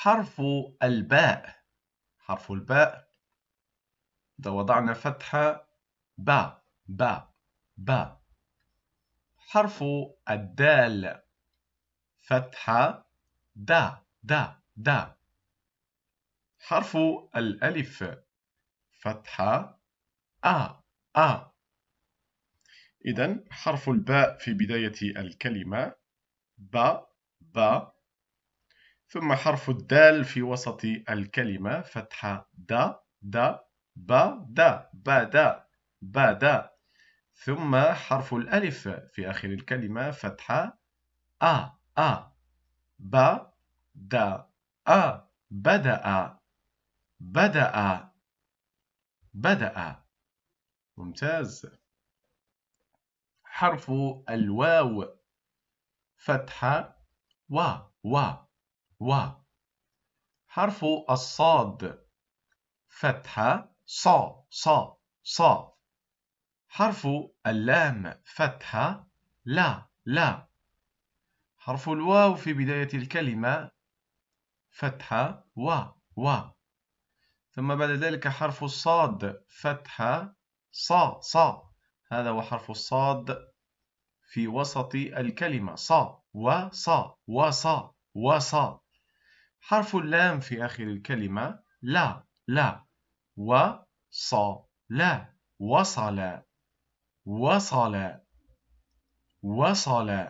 حرف الباء حرف الباء إذا وضعنا فتحة با با با حرف الدال فتحة دا دا دا حرف الألف فتحة آ آ إذا حرف الباء في بداية الكلمة با با ثم حرف الدال في وسط الكلمة فتحة دا دا با دا با دا ثم حرف الألف في آخر الكلمة فتحة أ أ با دا أ بدأ بدأ بدأ ممتاز حرف الواو فتحة و و و حرف الصاد فتحة ص ص ص حرف اللام فتحة لا لا حرف الواو في بداية الكلمة فتحة و و ثم بعد ذلك حرف الصاد فتحة ص ص هذا هو حرف الصاد في وسط الكلمة ص و و ص ص, و ص. حرف اللام في آخر الكلمة لا لا وصل وصل وصل وصل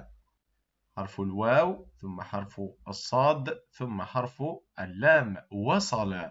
حرف الواو ثم حرف الصاد ثم حرف اللام وصل